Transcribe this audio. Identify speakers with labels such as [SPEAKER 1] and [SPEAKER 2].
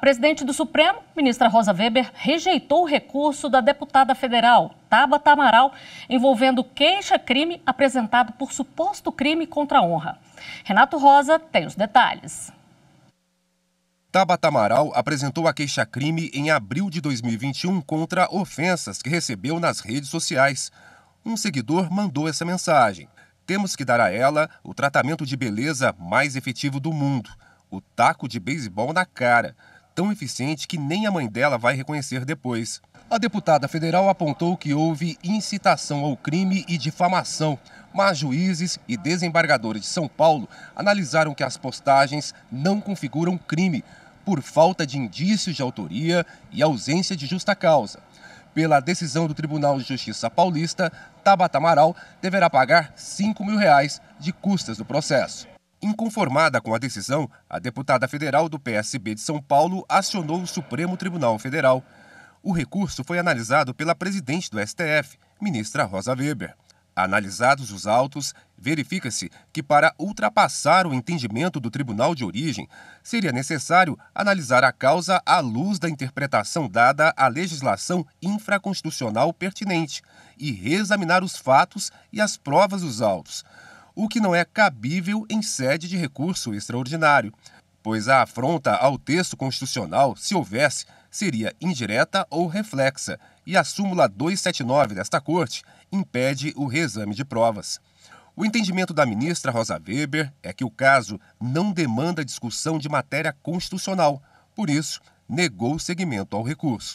[SPEAKER 1] A presidente do Supremo, ministra Rosa Weber, rejeitou o recurso da deputada federal, Tabata Amaral, envolvendo queixa-crime apresentado por suposto crime contra a honra. Renato Rosa tem os detalhes.
[SPEAKER 2] Tabata Amaral apresentou a queixa-crime em abril de 2021 contra ofensas que recebeu nas redes sociais. Um seguidor mandou essa mensagem. Temos que dar a ela o tratamento de beleza mais efetivo do mundo, o taco de beisebol na cara tão eficiente que nem a mãe dela vai reconhecer depois. A deputada federal apontou que houve incitação ao crime e difamação, mas juízes e desembargadores de São Paulo analisaram que as postagens não configuram crime por falta de indícios de autoria e ausência de justa causa. Pela decisão do Tribunal de Justiça paulista, Tabata Amaral deverá pagar 5 mil reais de custas do processo. Inconformada com a decisão, a deputada federal do PSB de São Paulo acionou o Supremo Tribunal Federal. O recurso foi analisado pela presidente do STF, ministra Rosa Weber. Analisados os autos, verifica-se que, para ultrapassar o entendimento do tribunal de origem, seria necessário analisar a causa à luz da interpretação dada à legislação infraconstitucional pertinente e reexaminar os fatos e as provas dos autos o que não é cabível em sede de recurso extraordinário, pois a afronta ao texto constitucional, se houvesse, seria indireta ou reflexa, e a súmula 279 desta Corte impede o reexame de provas. O entendimento da ministra Rosa Weber é que o caso não demanda discussão de matéria constitucional, por isso, negou seguimento ao recurso.